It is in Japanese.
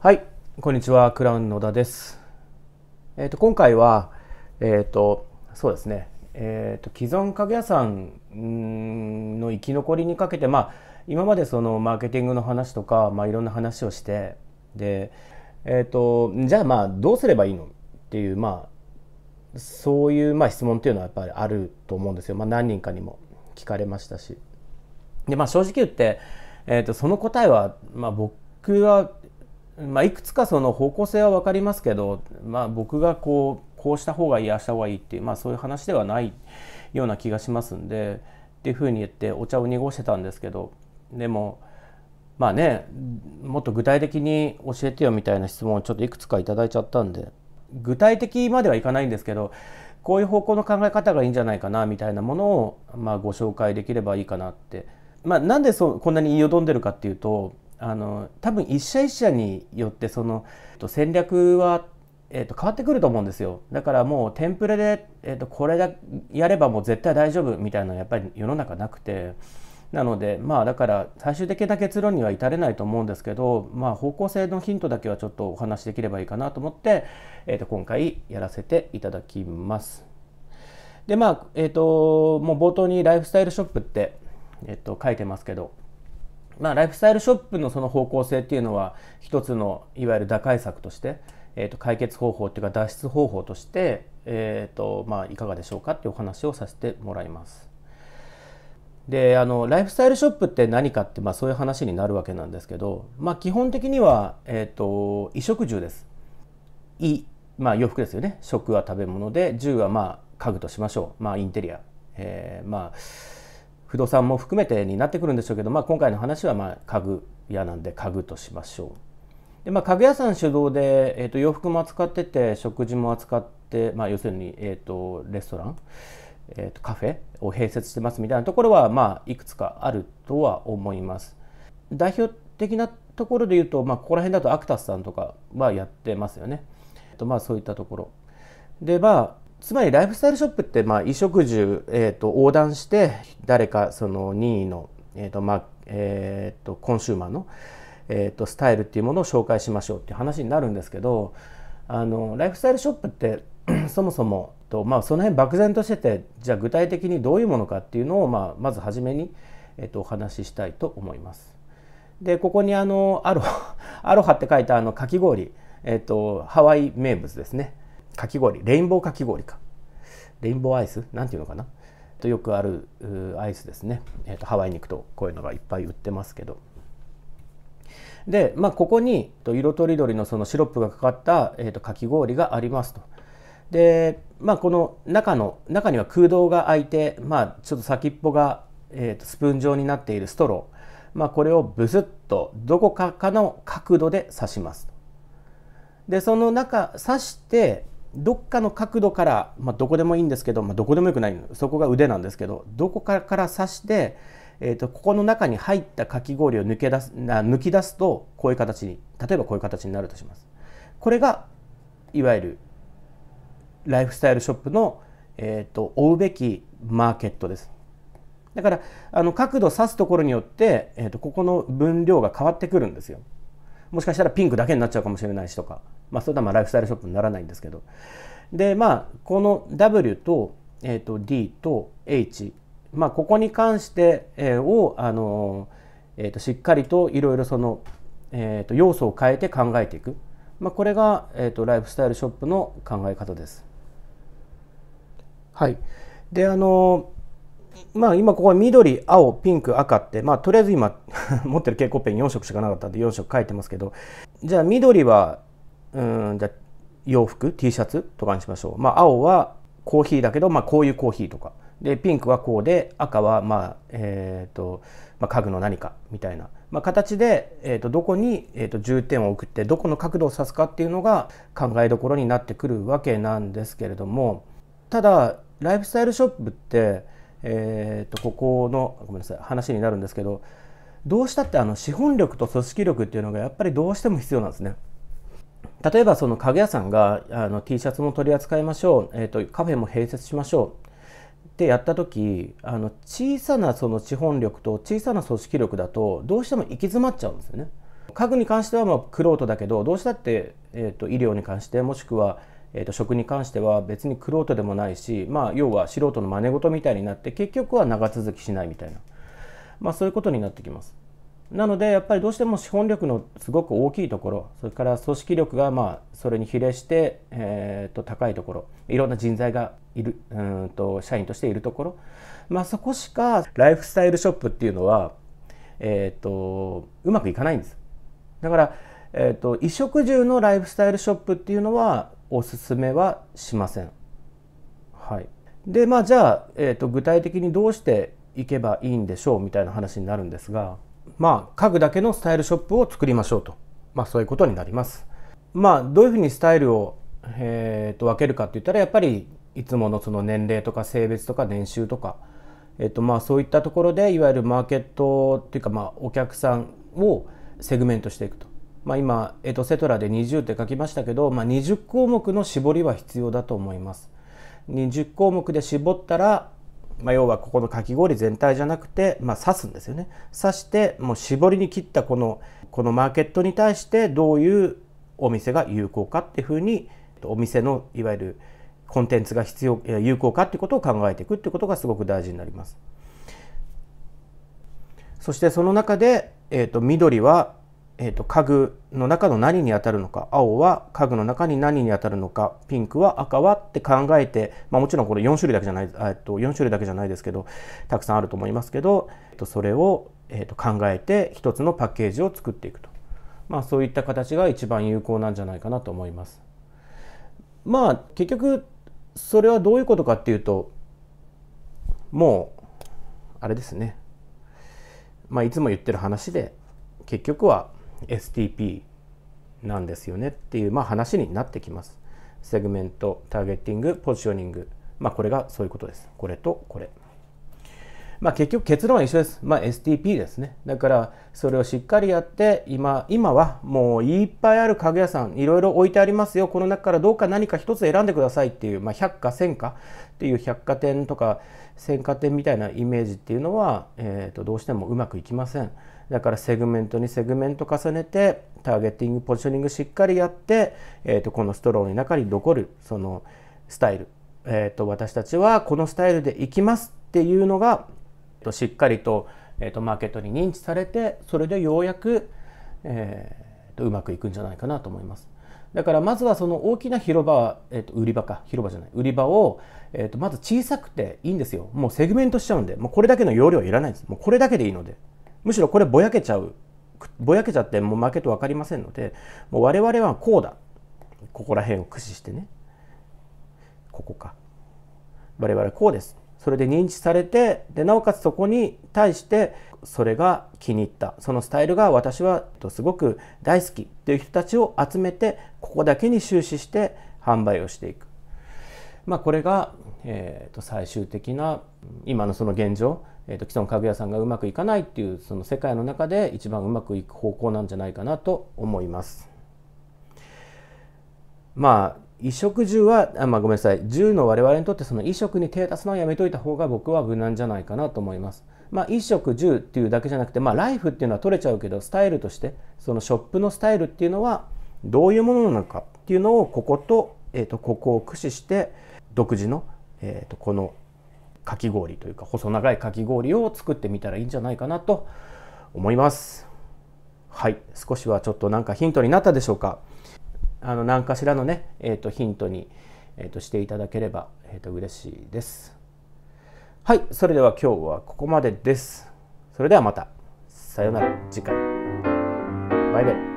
はい、こんにちは、クラウン野田です。えっ、ー、と今回はえっ、ー、とそうですね、えっ、ー、と既存家具屋さんの生き残りにかけて、まあ今までそのマーケティングの話とかまあいろんな話をしてでえっ、とじゃあまあどうすればいいのっていうまあそういうまあ質問っていうのはやっぱりあると思うんですよ。まあ何人かにも聞かれましたし、でまあ正直言ってえっ、とその答えはまあ僕はまあ、いくつかその方向性は分かりますけど、まあ、僕がこうこうした方がいいあした方がいいっていう、まあ、そういう話ではないような気がしますんでっていうふうに言ってお茶を濁してたんですけどでもまあねもっと具体的に教えてよみたいな質問をちょっといくつか頂いちゃったんで具体的まではいかないんですけどこういう方向の考え方がいいんじゃないかなみたいなものを、まあ、ご紹介できればいいかなって。まあ、なんでそこんなに言いよどんでるかっていうとあの多分一社一社によってその戦略は、えっと変わってくると思うんですよだからもうテンプレで、えっとこれだやればもう絶対大丈夫みたいなのはやっぱり世の中なくてなのでまあだから最終的な結論には至れないと思うんですけど、まあ、方向性のヒントだけはちょっとお話しできればいいかなと思って、えっと今回やらせていただきます。でまあえーと、ともう冒頭にライフスタイルショップって、えー、と書いてますけどまあ、ライフスタイルショップのその方向性っていうのは一つのいわゆる打開策として、えー、と解決方法っていうか脱出方法として、えーとまあ、いかがでしょうかっていうお話をさせてもらいます。であのライフスタイルショップって何かって、まあ、そういう話になるわけなんですけど、まあ、基本的には、えーと、衣食住です。衣、まあ、洋服ですよね食は食べ物で住はまあ家具としましょう、まあ、インテリア、えー、まあ不動産も含めてになってくるんでしょうけど、まあ、今回の話はま家具屋なんで家具としましょう。でまあ、家具屋さん主導で、えー、と洋服も扱ってて食事も扱って、まあ、要するに、えー、とレストラン、えー、とカフェを併設してますみたいなところは、まあ、いくつかあるとは思います。代表的なところで言うと、まあ、ここら辺だとアクタスさんとかはやってますよね。えー、とまあそういったところ。でまあつまりライフスタイルショップってまあ衣食住、えーと、横断して誰かその任意の、えーとまあえーと、コンシューマーの、えーと、とスタイルっていうものを紹介しましょうっていう話になるんですけどあのライフスタイルショップって そもそもと、まあ、その辺漠然としててじゃあ具体的にどういうものかっていうのを、まあ、まず初めに、えー、とお話ししたいと思います。でここにあのアロ「アロハ」って書いたあのかき氷、えー、とハワイ名物ですね。かき氷レインボーかき氷かレインボーアイスなんていうのかなとよくあるアイスですね、えーと、ハワイに行くとこういうのがいっぱい売ってますけどで、まあ、ここに色とりどりのそのシロップがかかった、えーと、かき氷がありますと。で、まあ、この中の中には空洞が開いて、まあ、ちょっと先っぽが、えーとスプーン状になっているストロー、まあ、これをブスッとどこかかの角度で刺しますでその中刺してどっかの角度から、まあ、どこでもいいんですけど、まあ、どこでもよくないそこが腕なんですけどどこかから刺して、えーと、ここの中に入ったかき氷を抜け出す抜き出すとこういう形に例えばこういう形になるとします。これがいわゆるライフスタイルショップの、えーと、追うべきマーケットです。だからあの角度刺すところによって、えーとここの分量が変わってくるんですよ。もしかしたらピンクだけになっちゃうかもしれないしとか。まあ、それはまあライフスタイルショップにならないんですけど。で、まあ、この W と,、えー、と D と H、まあ、ここに関して、えー、を、あのー、えー、としっかりといろいろその、えー、と要素を変えて考えていく。まあ、これが、えー、とライフスタイルショップの考え方です。はい。で、あのまあ、今ここは緑、青、ピンク、赤って、まあ、とりあえず今 持ってる蛍光ペン4色しかなかったんで4色書いてますけどじゃあ緑はうんじゃ洋服 T シャツとかにしましょう、まあ、青はコーヒーだけど、まあ、こういうコーヒーとかでピンクはこうで赤は、まあえーとまあ、家具の何かみたいな、まあ、形で、えー、とどこに、えー、と重点を置くってどこの角度を指すかっていうのが考えどころになってくるわけなんですけれどもただライフスタイルショップって、えー、とここのごめんなさい話になるんですけどどうしたってあの資本力と組織力っていうのがやっぱりどうしても必要なんですね。例えばその家具屋さんがあの T シャツも取り扱いましょう、えーと、カフェも併設しましょうってやった時あの小さなその資本力と小さな組織力だとどうしても行き詰まっちゃうんですよね。家具に関してはまあ苦労とだけどどうしたって、えーと、医療に関してもしくは、えーと、食に関しては別に苦労とでもないし、まあ、要は素人の真似事みたいになって結局は長続きしないみたいな、まあ、そういうことになってきます。なのでやっぱりどうしても資本力のすごく大きいところそれから組織力がまあそれに比例して、えー、と高いところいろんな人材がいるうんと社員としているところ、まあ、そこしかライフスタイルショップっていうのは、えーと、うまくいかないんです。だから、えと、衣食住のライフスタイルショップっていうのはおすすめはしません。はい、でまあじゃあ、えーと具体的にどうしていけばいいんでしょうみたいな話になるんですが。まあ、家具だけのスタイルショップを作りましょうと、まあ、そういうことになります。まあ、どういうふうにスタイルを、えー、と分けるかって言ったらやっぱりいつものその年齢とか性別とか年収とか、えー、とまあそういったところでいわゆるマーケットっていうかまあお客さんをセグメントしていくと。まあ、今、えー、とセトラで20って書きましたけど、まあ、20項目の絞りは必要だと思います。20項目で絞ったらまあ、要はここのかき氷全体じゃなくて、まあ、刺すんですよね刺してもう絞りに切ったこのこのマーケットに対してどういうお店が有効かっていうふうにお店のいわゆるコンテンツが必要有効かっていうことを考えていくっていうことがすごく大事になります。そしてその中で、えーと、と緑はえーと、家具の中の何に当たるのか青は家具の中に何に当たるのかピンクは赤はって考えて、まあ、もちろんこれ4種類だけじゃない、えーと、4種類だけじゃないですけどたくさんあると思いますけど、えーと、それを、えー、と考えて一つのパッケージを作っていくと、まあ、そういった形が一番有効なんじゃないかなと思います。まあ結局それはどういうことかっていうともうあれですね、まあ、いつも言ってる話で結局は STP なんですよねっていう、まあ、話になってきます。セグメント、ターゲッティング、ポジショニング。まあ、これがそういうことです。これとこれ。まあ、結局結論は一緒です。まあ、STP ですね。だからそれをしっかりやって今今はもういっぱいある家具屋さんいろいろ置いてありますよこの中からどうか何か一つ選んでくださいっていう、まあ、百貨千貨っていう百貨店とか千貨店みたいなイメージっていうのは、えー、とどうしてもうまくいきません。だからセグメントにセグメント重ねてターゲティングポジショニングしっかりやって、えー、とこのストローの中に残るそのスタイル、えー、と私たちはこのスタイルでいきますっていうのが、えー、としっかりと,、えー、とマーケットに認知されてそれでようやく、えー、とうまくいくんじゃないかなと思います。だからまずはその大きな広場、えー、と売り場か広場じゃない売り場を、えー、とまず小さくていいんですよもうセグメントしちゃうんでもうこれだけの容量はいらないんですもうこれだけでいいのでむしろこれぼやけちゃうぼやけちゃってもう負けと分かりませんのでもう我々はこうだここら辺を駆使してねここか我々はこうですそれで認知されてでなおかつそこに対してそれが気に入ったそのスタイルが私はすごく大好きっていう人たちを集めてここだけに終始して販売をしていく、まあ、これが、えー、と最終的な今のその現状えーと、と既存家具屋さんがうまくいかないっていうその世界の中で一番うまくいく方向なんじゃないかなと思います。まあ衣食住はあ、まあ、ごめんなさい住の我々にとってその衣食に手を出すのはやめといた方が僕は無難じゃないかなと思います。まあ、衣食住っていうだけじゃなくて、まあ、ライフっていうのは取れちゃうけどスタイルとしてそのショップのスタイルっていうのはどういうものなのかっていうのをここと,、えーと、ここを駆使して独自の、えーとこのかき氷というか細長いかき氷を作ってみたらいいんじゃないかなと思いますはい少しはちょっとなんかヒントになったでしょうかあの何かしらのね、えーと、ヒントに、えーと、していただければ、えーと嬉しいですはいそれでは今日はここまでですそれではまたさようなら次回バイバイ